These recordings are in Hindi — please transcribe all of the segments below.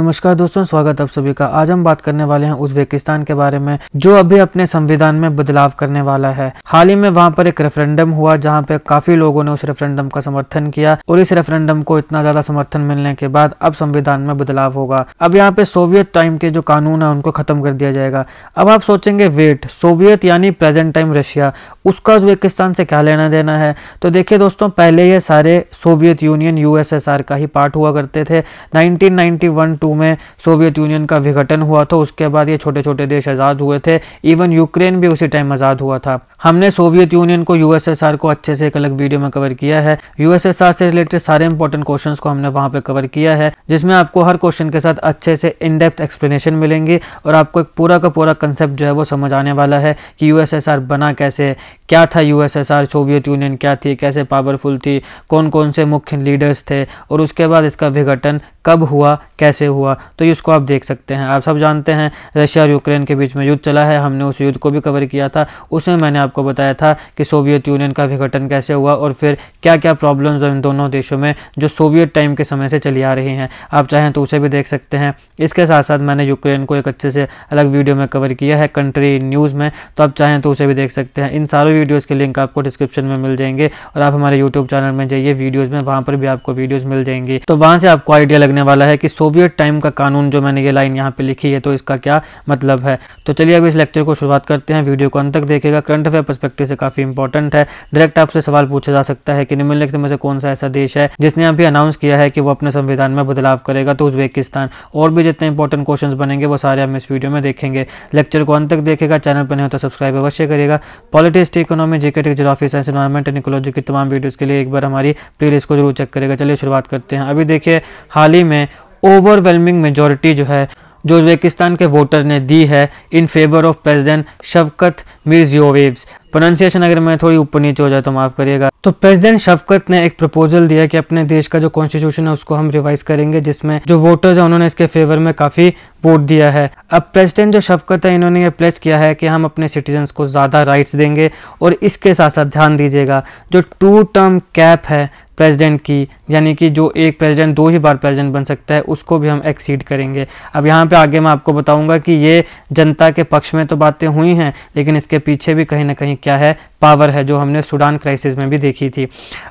नमस्कार दोस्तों स्वागत आप सभी का आज हम बात करने वाले हैं उज्बेकिस्तान के बारे में जो अभी अपने संविधान में बदलाव करने वाला है हाल ही में वहां पर एक रेफरेंडम हुआ जहां पे काफी लोगों ने उस रेफरेंडम का समर्थन किया और इस रेफरेंडम को इतना ज्यादा समर्थन मिलने के बाद अब संविधान में बदलाव होगा अब यहाँ पे सोवियत टाइम के जो कानून है उनको खत्म कर दिया जाएगा अब आप सोचेंगे वेट सोवियत यानी प्रेजेंट टाइम रशिया उसका उज्बेकिस्तान से क्या लेना देना है तो देखिये दोस्तों पहले ये सारे सोवियत यूनियन यूएसएसआर का ही पार्ट हुआ करते थे नाइनटीन नाइनटी टू में सोवियत यूनियन का विघटन हुआ था उसके बाद ये छोटे छोटे देश आज़ाद हुए थे इवन यूक्रेन भी उसी टाइम आज़ाद हुआ था हमने सोवियत यूनियन को यूएसएसआर को अच्छे से एक अलग वीडियो में कवर किया है यूएसएसआर से रिलेटेड सारे इंपॉर्टेंट क्वेश्चन को हमने वहाँ पे कवर किया है जिसमें आपको हर क्वेश्चन के साथ अच्छे से इन डेप्थ एक्सप्लेनेशन मिलेंगी और आपको एक पूरा का पूरा कंसेप्ट जो है वो समझ आने वाला है कि यूएसएसआर बना कैसे क्या था यूएसएसआर सोवियत यूनियन क्या थी कैसे पावरफुल थी कौन कौन से मुख्य लीडर्स थे और उसके बाद इसका विघटन कब हुआ कैसे हुआ तो इसको आप देख सकते हैं आप सब जानते हैं रशिया और यूक्रेन के बीच में युद्ध चला है हमने उस युद्ध को भी कवर किया था उसमें मैंने आपको बताया था कि सोवियत यूनियन का विघटन कैसे हुआ और फिर क्या क्या प्रॉब्लम्स इन दोनों देशों में जो सोवियत टाइम के समय से चली आ रही हैं आप चाहें तो उसे भी देख सकते हैं इसके साथ साथ मैंने यूक्रेन को एक अच्छे से अलग वीडियो में कवर किया है कंट्री न्यूज़ में तो आप चाहें तो उसे भी देख सकते हैं इन सारे वीडियोज़ के लिंक आपको डिस्क्रिप्शन में मिल जाएंगे और आप हमारे यूट्यूब चैनल में जाइए वीडियोज़ में वहाँ पर भी आपको वीडियोज़ मिल जाएंगी तो वहाँ से आपको आइडिया लगने वाला है कि सोवियत टाइम का कानून जो मैंने ये लाइन यहाँ पे लिखी है तो इसका क्या मतलब है तो चलिए अब इस लेक्चर को शुरुआत करते हैं वीडियो को अंत तक देखेगा करंट अफेयर परस्पेक्टिव से काफ़ी इंपॉर्टेंट है डायरेक्ट आपसे सवाल पूछा जा सकता है कि निम्नलिखित में से कौन सा ऐसा देश है जिसने अभी अनाउंस किया है कि वो अपने संविधान में बदलाव करेगा तो उज्बेकिस्तान और भी जितने इंपॉर्टेंट क्वेश्चन बनेंगे वो सारे हम इस वीडियो में देखेंगे लेक्चर को अंत तक देखेगा चैनल पर नहीं तो सब्सक्राइब अवश्य करेगा politics economy GK geography science environment and ecology की तमाम वीडियोज़ के लिए एक बार हमारी प्ले को जरूर चेक करेगा चलिए शुरुआत करते हैं अभी देखिए हाल ही जनवरी में ओवरवेलमिंग मेजोरिटी जो है जो उज्बेकिस्तान के वोटर ने दी है in favour of president Shavkat Mirziyoyev pronunciation अगर मैं थोड़ी ऊपर नीचे हो जाए तो माफ करिएगा तो प्रेसिडेंट शफकत ने एक प्रपोजल दिया कि अपने देश का जो कॉन्स्टिट्यूशन है उसको हम रिवाइज करेंगे जिसमें जो वोटर्स हैं उन्होंने इसके फेवर में काफी वोट दिया है अब प्रेसिडेंट जो शफकत है इन्होंने ये प्लेस किया है कि हम अपने सिटीजन को ज्यादा राइट्स देंगे और इसके साथ साथ ध्यान दीजिएगा जो टू टर्म कैप है प्रेसिडेंट की यानी कि जो एक प्रेसिडेंट दो ही बार प्रेसिडेंट बन सकता है उसको भी हम एक्सीड करेंगे अब यहाँ पे आगे मैं आपको बताऊंगा कि ये जनता के पक्ष में तो बातें हुई हैं लेकिन इसके पीछे भी कहीं ना कहीं क्या है पावर है जो हमने सूडान क्राइसिस में भी देखी थी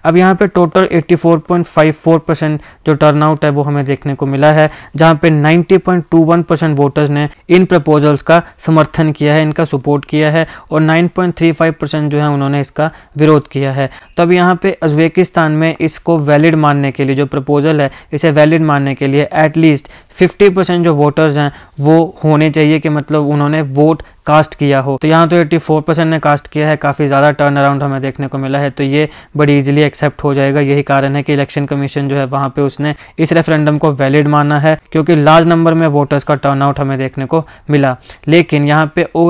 अब यहाँ पे टोटल 84.54 परसेंट जो टर्नआउट है वो हमें देखने को मिला है जहाँ पे 90.21 परसेंट वोटर्स ने इन प्रपोजल्स का समर्थन किया है इनका सपोर्ट किया है और 9.35 परसेंट जो है उन्होंने इसका विरोध किया है तो अब यहाँ पे उज्बेकिस्तान में इसको वैलिड मानने के लिए जो प्रपोजल है इसे वैलिड मानने के लिए एटलीस्ट 50 परसेंट जो वोटर्स हैं वो होने चाहिए कि मतलब उन्होंने वोट कास्ट किया हो तो यहाँ तो 84 परसेंट ने कास्ट किया है काफ़ी ज़्यादा टर्न अराउंड हमें देखने को मिला है तो ये बड़ी इजीली एक्सेप्ट हो जाएगा यही कारण है कि इलेक्शन कमीशन जो है वहाँ पे उसने इस रेफरेंडम को वैलिड माना है क्योंकि लार्ज नंबर में वोटर्स का टर्न आउट हमें देखने को मिला लेकिन यहाँ पे O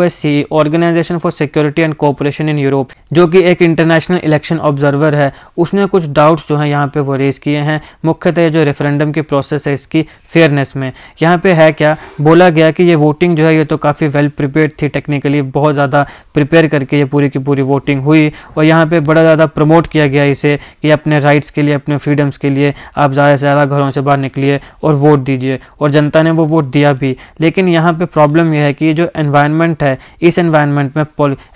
organization for security and cooperation in Europe जो कि एक इंटरनेशनल इलेक्शन ऑब्जर्वर है उसने कुछ डाउट्स जो हैं यहाँ पे वो रेज किए हैं मुख्यतः जो रेफरेंडम की प्रोसेस है इसकी फेयरनेस में यहाँ पे है क्या बोला गया कि ये वोटिंग जो है ये तो काफ़ी वेल प्रिपेयर थी टेक्निकली बहुत ज़्यादा प्रिपेयर करके ये पूरी की पूरी वोटिंग हुई और यहाँ पे बड़ा ज़्यादा प्रमोट किया गया इसे कि अपने राइट्स के लिए अपने फ्रीडम्स के लिए आप ज़्यादा से ज़्यादा घरों से बाहर निकलिए और वोट दीजिए और जनता ने वो वोट दिया भी लेकिन यहाँ पर प्रॉब्लम यह है कि जो एनवायरनमेंट है इस एनवायरनमेंट में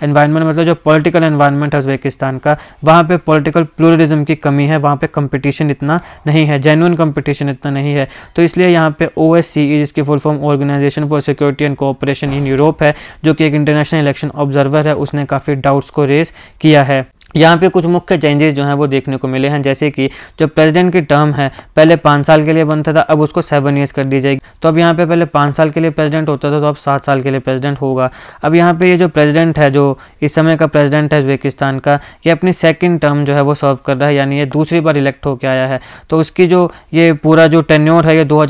एनवायरनमेंट मतलब जो पोलिटिकल एनवायरनमेंट है उजबेकिस्तान का वहाँ पर पोलिटिकल प्लोरिज्म की कमी है वहाँ पर कंपटीशन इतना नहीं है जेनुअन कंपटीशन इतना नहीं है तो इसलिए यहाँ पे ओ एस सी जिसकी full form organization for security and cooperation in Europe है जो कि एक इंटरनेशनल इलेक्शन ऑब्जर्वर है उसने काफ़ी डाउट्स को रेज किया है यहाँ पे कुछ मुख्य चेंजेस जो हैं वो देखने को मिले हैं जैसे कि जो प्रेसिडेंट की टर्म है पहले पाँच साल के लिए बनता था अब उसको सेवन ईयर्स कर दी जाएगी तो अब यहाँ पे पहले पाँच साल के लिए प्रेसिडेंट होता था तो अब सात साल के लिए प्रेसिडेंट होगा अब यहाँ पे ये यह जो प्रेसिडेंट है जो इस समय का प्रेजिडेंट है उज्बेकिस्तान का ये अपनी सेकेंड टर्म जो है वो सर्व कर रहा है यानी ये दूसरी बार इलेक्ट होकर आया है तो उसकी जो ये पूरा जो टेन्योर है ये दो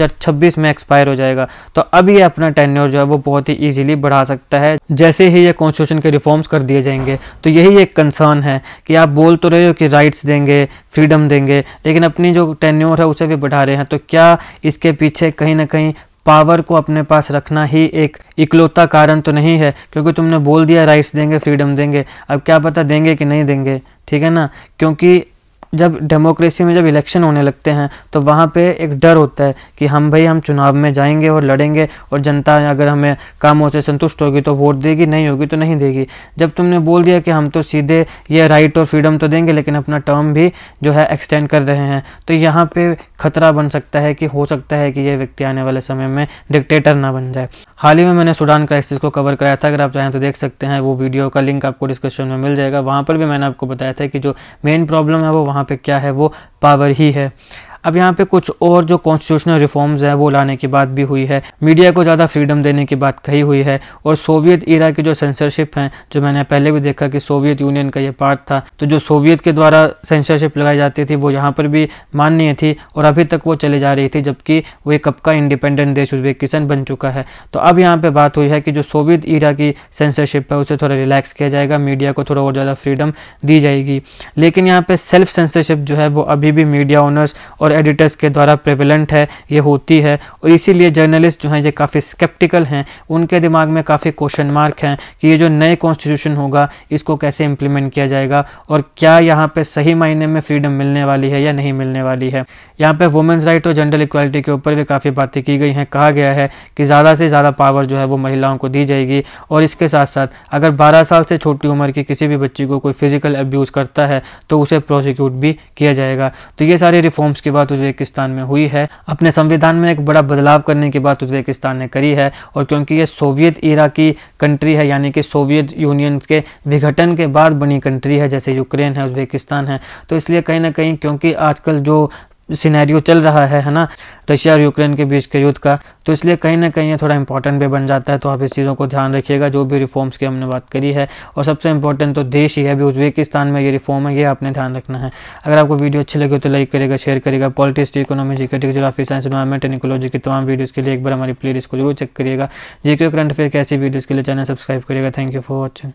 में एक्सपायर हो जाएगा तो अब ये अपना टेन्योर जो है वो बहुत ही ईजिली बढ़ा सकता है जैसे ही ये कॉन्स्टिट्यूशन के रिफॉर्म्स कर दिए जाएंगे तो यही एक कंसर्न है कि आप बोल तो रहे हो कि राइट्स देंगे फ्रीडम देंगे लेकिन अपनी जो टेन्योर है उसे भी बढ़ा रहे हैं तो क्या इसके पीछे कहीं ना कहीं पावर को अपने पास रखना ही एक इकलौता कारण तो नहीं है क्योंकि तुमने बोल दिया राइट्स देंगे फ्रीडम देंगे अब क्या पता देंगे कि नहीं देंगे ठीक है ना क्योंकि जब डेमोक्रेसी में जब इलेक्शन होने लगते हैं तो वहाँ पे एक डर होता है कि हम भाई हम चुनाव में जाएंगे और लड़ेंगे और जनता अगर हमें कामों से संतुष्ट होगी तो वोट देगी नहीं होगी तो नहीं देगी जब तुमने बोल दिया कि हम तो सीधे ये राइट और फ्रीडम तो देंगे लेकिन अपना टर्म भी जो है एक्सटेंड कर रहे हैं तो यहाँ पे खतरा बन सकता है कि हो सकता है कि यह व्यक्ति आने वाले समय में डिक्टेटर ना बन जाए हाल ही में मैंने सूडान क्राइसिस को कवर कराया था अगर आप चाहें तो देख सकते हैं वो वीडियो का लिंक आपको डिस्क्रिप्शन में मिल जाएगा वहाँ पर भी मैंने आपको बताया था कि जो मेन प्रॉब्लम है वो वहाँ पर क्या है वो पावर ही है अब यहाँ पे कुछ और जो कॉन्स्टिट्यूशनल रिफॉर्म्स हैं वो लाने की बात भी हुई है मीडिया को ज़्यादा फ्रीडम देने की बात कही हुई है और सोवियत ईरा की जो सेंसरशिप हैं जो मैंने पहले भी देखा कि सोवियत यूनियन का ये पार्ट था तो जो सोवियत के द्वारा सेंसरशिप लगाई जाती थी वो यहाँ पर भी माननीय थी और अभी तक वो चले जा रही थी जबकि वो एक कब का इंडिपेंडेंट देश उज्बेकिस्तान बन चुका है तो अब यहाँ पर बात हुई है कि जो सोवियत ईरा की सेंसरशिप है उसे थोड़ा रिलैक्स किया जाएगा मीडिया को थोड़ा और ज़्यादा फ्रीडम दी जाएगी लेकिन यहाँ पर सेल्फ सेंसरशिप जो है वो अभी भी मीडिया ओनर्स और एडिटर्स के द्वारा प्रेवलेंट है ये होती है और इसीलिए जर्नलिस्ट जो हैं ये काफ़ी स्केप्टिकल हैं उनके दिमाग में काफ़ी क्वेश्चन मार्क हैं कि ये जो नए कॉन्स्टिट्यूशन होगा इसको कैसे इम्प्लीमेंट किया जाएगा और क्या यहाँ पर सही मायने में फ्रीडम मिलने वाली है या नहीं मिलने वाली है यहाँ पे वुमेंस राइट और जेंडर इक्वालिटी के ऊपर भी काफ़ी बातें की गई हैं कहा गया है कि ज़्यादा से ज़्यादा पावर जो है वो महिलाओं को दी जाएगी और इसके साथ साथ अगर 12 साल से छोटी उम्र की किसी भी बच्ची को कोई फिजिकल अब्यूज़ करता है तो उसे प्रोसिक्यूट भी किया जाएगा तो ये सारे रिफॉर्म्स की बात उज्बेकिस्तान में हुई है अपने संविधान में एक बड़ा बदलाव करने की बात उज्बेकिस्तान ने करी है और क्योंकि ये सोवियत इरा की कंट्री है यानी कि सोवियत यूनियन के विघटन के बाद बनी कंट्री है जैसे यूक्रेन है उज्बेकिस्तान है तो इसलिए कहीं ना कहीं क्योंकि आजकल जो सिनेरियो चल रहा है है ना रशिया और यूक्रेन के बीच के युद्ध का तो इसलिए कहीं ना कहीं ये थोड़ा इंपॉर्टेंट भी बन जाता है तो आप इस चीज़ों को ध्यान रखिएगा जो भी रिफॉर्म्स की हमने बात करी है और सबसे इंपॉर्टेंट तो देश ही है अभी उज्बेकिस्तान में ये रिफॉर्म है ये आपने ध्यान रखना है अगर आपको वीडियो अच्छी लगे तो लाइक करेगा शेयर करेगा politics economy G geography science environment and ecology की तमाम वीडियोज़ के लिए एक बार हमारी प्ले को जरूर चेक करिएगा जी के करंट अफेयर कैसी वीडियोज़ के लिए चैनल सब्सक्राइब करिएगा थैंक यू फॉर वॉचिंग